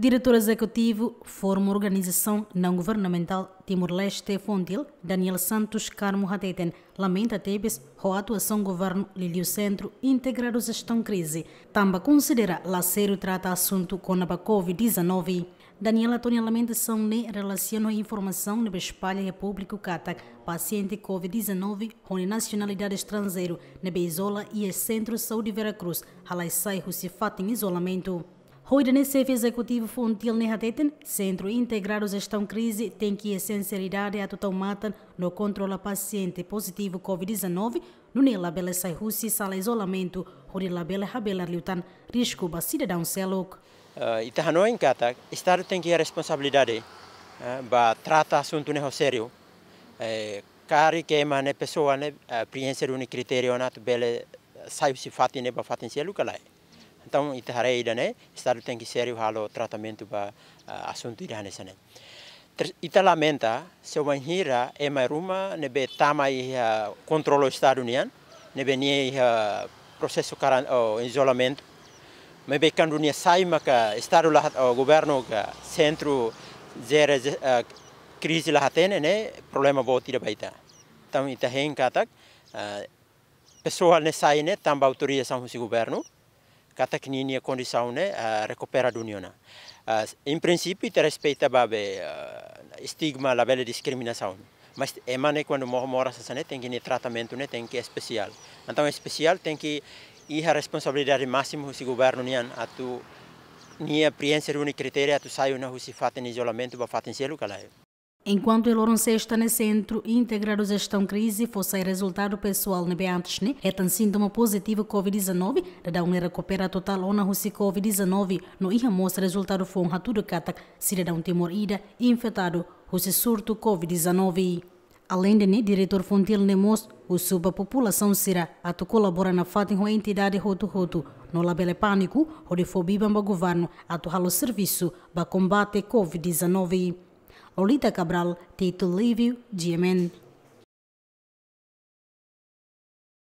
Diretor executivo, Fórum Organização Não Governamental Timor-Leste Fontil, Daniel Santos Carmo Hateten, lamenta Tebes, ou a atuação governo Liliu Centro integrar os gestão crise. Tamba considera lacero trata assunto com a Covid-19. Daniel lamenta lamentação ne relaciona a informação que espalha a público paciente Covid-19, com nacionalidade estrangeiro, na Beizola e Centro Saúde Veracruz, alai sai em isolamento. Roida Chefe Executivo Funtil Nehateten, Centro Integrado Gestão Crise, tem que a sinceridade a total mata no controle a paciente positivo Covid-19, no nela bela sai Rússia sala isolamento, Roida bela rabela liutan, risco ba cidadão selok. Uh, ah, Itahanoa encata, Estado tem que a responsabilidade uh, ba trata assunto neho sério. Uh, eh, cari que mane pessoa ne uh, preencher um critério na tu bela sai se fatin ne ba fatin selok alai. Então, isso é aí, né? O Estado tem que ser o tratamento para uh, assunto de Hanes. Né? Isso e lamenta, se o Anjira é mais uma, não é tama e uh, controla o Estado União, não é nem uh, ah, processo de uh, isolamento, mas é quando não sai, mas o Estado, o uh, governo, o centro, zero uh, crise lá tem, né? Problema bom tira baita. Então, isso é em casa, uh, pessoal não sai, né? Tamba autorização do governo, kata kininia condição né recupera duniona em princípio te respeita babe estigma la bela discriminação mas é mané quando morre mora sané tem que ter tratamento né tem que é especial então é especial tem que ir a responsabilidade máxima se governo nian atu nia preencher uni critério atu saiu na husi faten isolamento ba faten selo kalaio Enquanto Lourenço está no centro, integrar a gestão crise fosse resultado pessoal no antes, né? É tão sintoma positivo COVID-19, da dar uma recupera total ou na Rússia COVID-19, no ia mostra resultado foi um ato de cata, se dá um temor ida infectado, Rússia surto COVID-19. Além de né, diretor Fontil Nemos, o suba população será a tu colabora na fato com a entidade Roto Roto, no labele pânico, onde foi biba governo, a tu serviço, para combate COVID-19. Olita Cabral, Tito Lívio, Diamante.